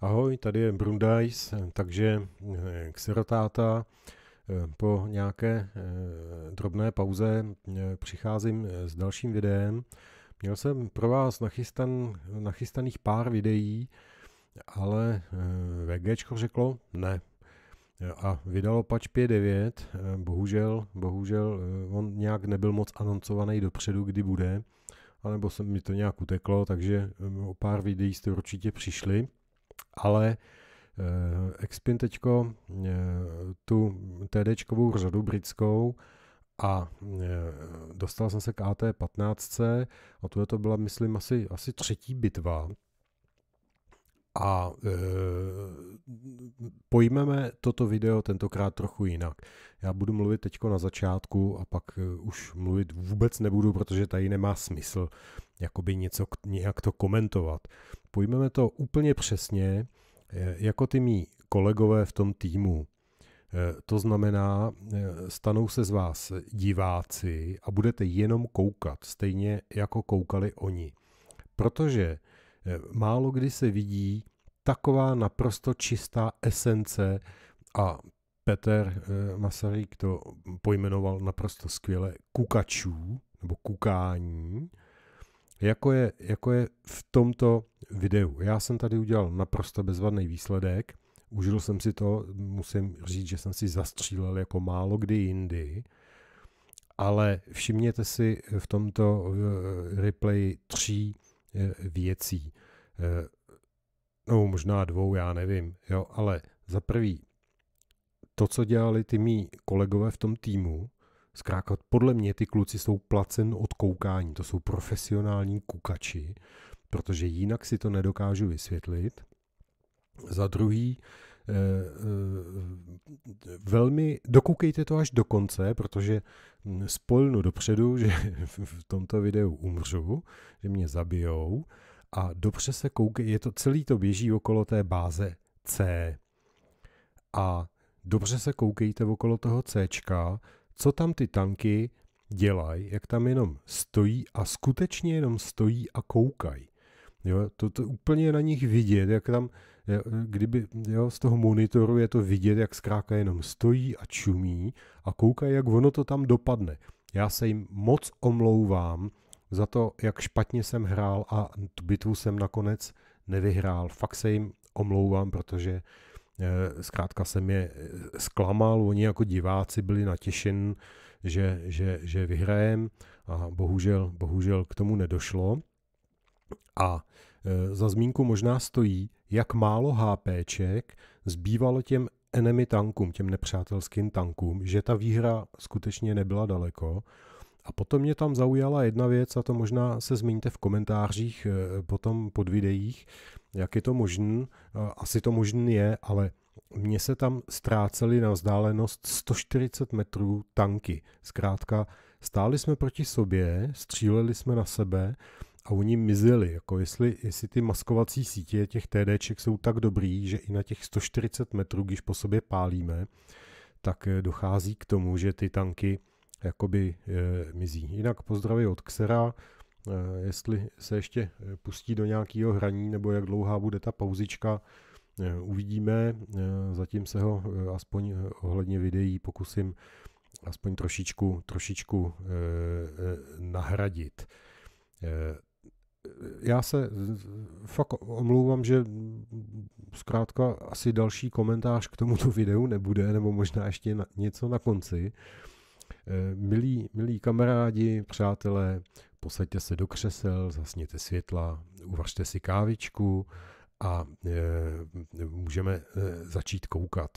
Ahoj, tady je Brundajs, takže Xerotáta eh, eh, po nějaké eh, drobné pauze přicházím s dalším videem. Měl jsem pro vás nachystan, nachystaných pár videí, ale VG řeklo ne. A vydalo pač 5.9, bohužel, bohužel on nějak nebyl moc anoncovaný dopředu, kdy bude, anebo se mi to nějak uteklo, takže o pár videí jste určitě přišli ale eh, teď eh, tu td řadu britskou a eh, dostal jsem se k AT15 a tu je to byla, myslím, asi, asi třetí bitva. A e, pojmeme toto video tentokrát trochu jinak. Já budu mluvit teď na začátku a pak už mluvit vůbec nebudu, protože tady nemá smysl jakoby něco, nějak to komentovat pojmeme to úplně přesně, eh, jako ty mý kolegové v tom týmu. Eh, to znamená, eh, stanou se z vás diváci a budete jenom koukat, stejně jako koukali oni. Protože málo kdy se vidí taková naprosto čistá esence a Petr Masaryk to pojmenoval naprosto skvěle kukačů nebo kukání, jako je, jako je v tomto videu. Já jsem tady udělal naprosto bezvadný výsledek, užil jsem si to, musím říct, že jsem si zastřílel jako málo kdy jindy, ale všimněte si v tomto eh, replay tří eh, věcí. Eh, no možná dvou, já nevím, jo, ale za prvý, to, co dělali ty mý kolegové v tom týmu, Zkrátka, podle mě ty kluci jsou placen od koukání, to jsou profesionální kukači, protože jinak si to nedokážu vysvětlit. Za druhý, eh, eh, velmi dokoukejte to až do konce, protože spojnu dopředu, že v tomto videu umřu, že mě zabijou a dobře se koukej, je to celý to běží okolo té báze C a dobře se koukejte okolo toho C, co tam ty tanky dělají, jak tam jenom stojí a skutečně jenom stojí a koukají. Jo, to, to úplně na nich vidět, jak tam, eh, kdyby jo, z toho monitoru je to vidět, jak zkrátka jenom stojí a čumí a koukají, jak ono to tam dopadne. Já se jim moc omlouvám za to, jak špatně jsem hrál a tu bitvu jsem nakonec nevyhrál. Fakt se jim omlouvám, protože Eh, zkrátka jsem je eh, zklamal, oni jako diváci byli natěšen, že, že, že vyhrajem a bohužel, bohužel k tomu nedošlo. A eh, za zmínku možná stojí, jak málo HPček zbývalo těm enemy tankům, těm nepřátelským tankům, že ta výhra skutečně nebyla daleko a potom mě tam zaujala jedna věc, a to možná se zmíníte v komentářích eh, potom pod videích, jak je to možný, asi to možný je, ale mně se tam ztrácely na vzdálenost 140 metrů tanky. Zkrátka, stáli jsme proti sobě, stříleli jsme na sebe a oni mizeli. Jako jestli, jestli ty maskovací sítě těch TDček jsou tak dobrý, že i na těch 140 metrů, když po sobě pálíme, tak eh, dochází k tomu, že ty tanky jakoby eh, mizí. Jinak pozdravy od Xera, eh, jestli se ještě eh, pustí do nějakého hraní nebo jak dlouhá bude ta pauzička, uvidíme. Zatím se ho aspoň ohledně videí pokusím aspoň trošičku, trošičku nahradit. Já se fakt omlouvám, že zkrátka asi další komentář k tomuto videu nebude, nebo možná ještě něco na konci. Eh, milí, milí kamarádi, přátelé, posaďte se do křesel, zasněte světla, uvařte si kávičku a eh, můžeme eh, začít koukat.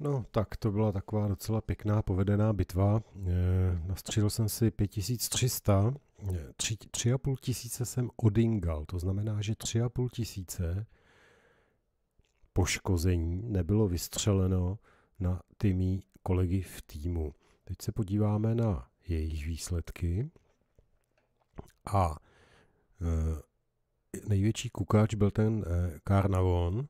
No tak to byla taková docela pěkná povedená bitva. E, nastřelil jsem si 5300, eh, tři, tři a půl tisíce jsem odingal, to znamená, že tři a půl tisíce poškození nebylo vystřeleno na ty mý kolegy v týmu. Teď se podíváme na jejich výsledky a e, největší kukáč byl ten e, Carnavon,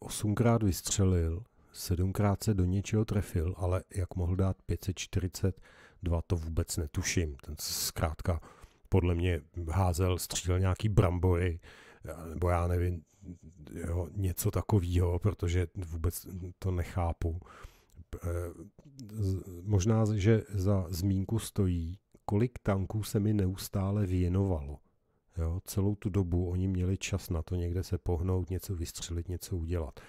osmkrát vystřelil, sedmkrát se do něčeho trefil, ale jak mohl dát 542, to vůbec netuším. Ten zkrátka podle mě házel, střílel nějaký brambory, nebo já nevím, jo, něco takového, protože vůbec to nechápu. Eh, možná, že za zmínku stojí, kolik tanků se mi neustále věnovalo. Jo, celou tu dobu oni měli čas na to někde se pohnout, něco vystřelit, něco udělat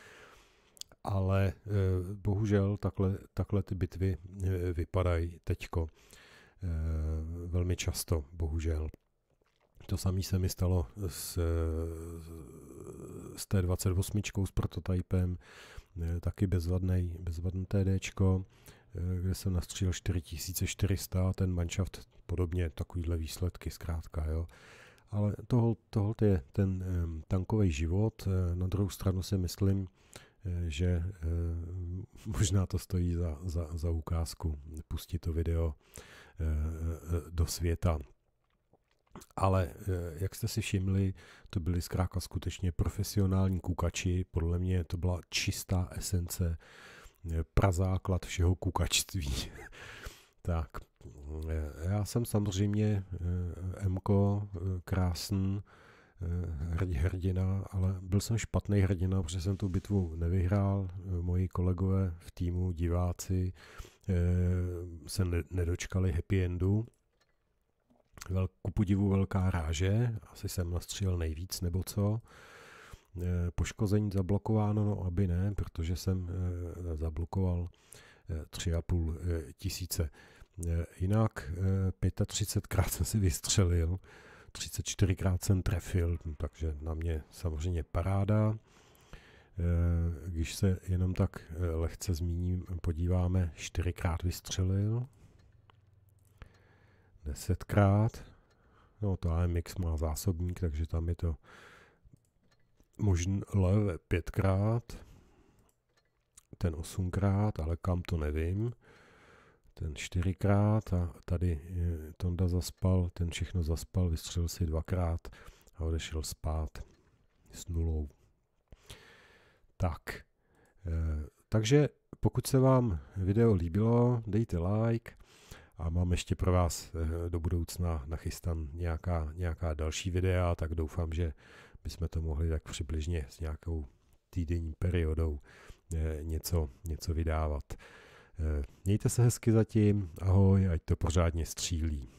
ale eh, bohužel takhle, takhle ty bitvy eh, vypadají teďko eh, velmi často, bohužel. To samé se mi stalo s, s T28, s prototypem, taky bezvadný, bezvadný TDčko, kde jsem nastřílel 4400 a ten manšaft podobně takovýhle výsledky zkrátka, jo. Ale tohle je ten tankový život. Na druhou stranu si myslím, Eh, že eh, možná to stojí za, za, za ukázku pustit to video eh, do světa. Ale jak jste si všimli, to byli zkrátka skutečně profesionální kukači. Podle mě to byla čistá esence, prazáklad všeho kukačství. tak, já jsem samozřejmě Mko krásný, Eh, hrdina, ale byl jsem špatný hrdina, protože jsem tu bitvu nevyhrál. Eh, moji kolegové v týmu, diváci, eh, se nedočkali happy endu. Ku podivu velká ráže, asi jsem nastřelil nejvíc nebo co. Poškození zablokováno, no aby ne, protože jsem zablokoval 3,5 tisíce. Jinak 35krát jsem si vystřelil, 34krát jsem trefil, no, takže na mě samozřejmě paráda. E, když se jenom tak e, lehce zmíním, podíváme, 4krát vystřelil, 10krát. no to AMX má zásobník, takže tam je to možná levé krát ten osmkrát, ale kam to nevím ten čtyřikrát a tady eh, Tonda zaspal, ten všechno zaspal, vystřelil si dvakrát a odešel spát s nulou. Tak, eh, takže pokud se vám video líbilo, dejte like a mám ještě pro vás eh, do budoucna nachystan nějaká, nějaká další videa, tak doufám, že bychom to mohli tak přibližně s nějakou týdenní periodou něco, něco vydávat. Eh, mějte se hezky zatím, ahoj, ať to pořádně střílí.